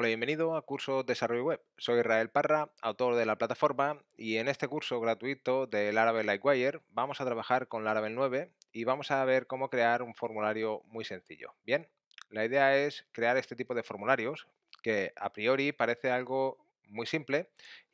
Hola bienvenido a Curso Desarrollo Web. Soy Israel Parra, autor de la plataforma, y en este curso gratuito de Laravel Lightwire vamos a trabajar con Laravel 9 y vamos a ver cómo crear un formulario muy sencillo. Bien, la idea es crear este tipo de formularios que a priori parece algo muy simple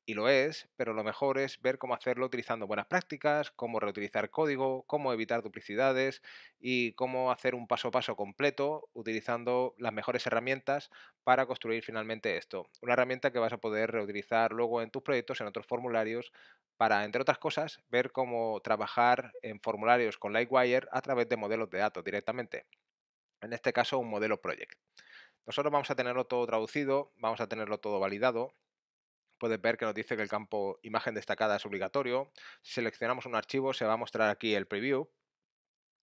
y lo es, pero lo mejor es ver cómo hacerlo utilizando buenas prácticas, cómo reutilizar código, cómo evitar duplicidades y cómo hacer un paso a paso completo utilizando las mejores herramientas para construir finalmente esto. Una herramienta que vas a poder reutilizar luego en tus proyectos, en otros formularios, para, entre otras cosas, ver cómo trabajar en formularios con Lightwire a través de modelos de datos directamente. En este caso, un modelo project. Nosotros vamos a tenerlo todo traducido, vamos a tenerlo todo validado Puedes ver que nos dice que el campo imagen destacada es obligatorio. Si seleccionamos un archivo se va a mostrar aquí el preview.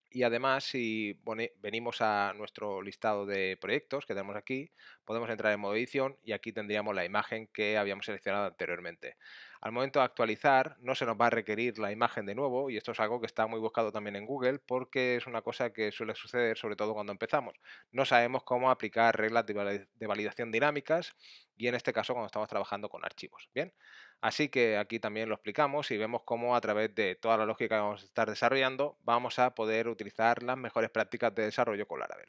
Y además, si venimos a nuestro listado de proyectos que tenemos aquí, podemos entrar en modo edición y aquí tendríamos la imagen que habíamos seleccionado anteriormente. Al momento de actualizar no se nos va a requerir la imagen de nuevo y esto es algo que está muy buscado también en Google porque es una cosa que suele suceder sobre todo cuando empezamos. No sabemos cómo aplicar reglas de validación dinámicas y en este caso cuando estamos trabajando con archivos. Bien, así que aquí también lo explicamos y vemos cómo a través de toda la lógica que vamos a estar desarrollando vamos a poder utilizar las mejores prácticas de desarrollo con Laravel.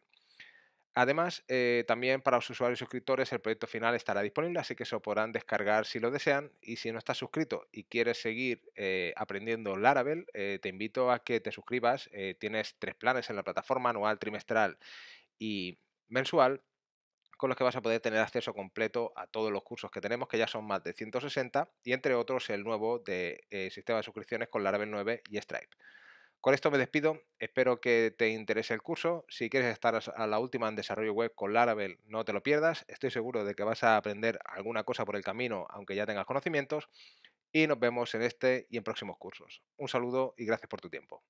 Además, eh, también para los usuarios y suscriptores el proyecto final estará disponible, así que se podrán descargar si lo desean. Y si no estás suscrito y quieres seguir eh, aprendiendo Laravel, eh, te invito a que te suscribas. tienes tres planes en la plataforma, anual, trimestral y mensual, con los que vas a poder tener acceso completo a todos los cursos que tenemos, que ya son más de 160, y entre otros el nuevo de sistema de suscripciones con Laravel 9 y Stripe. Con esto me despido, espero que te interese el curso. Si quieres estar a la última en desarrollo web con Laravel, no te lo pierdas. Estoy seguro de que vas a aprender alguna cosa por el camino, aunque ya tengas conocimientos. Y nos vemos en este y en próximos cursos. Un saludo y gracias por tu tiempo.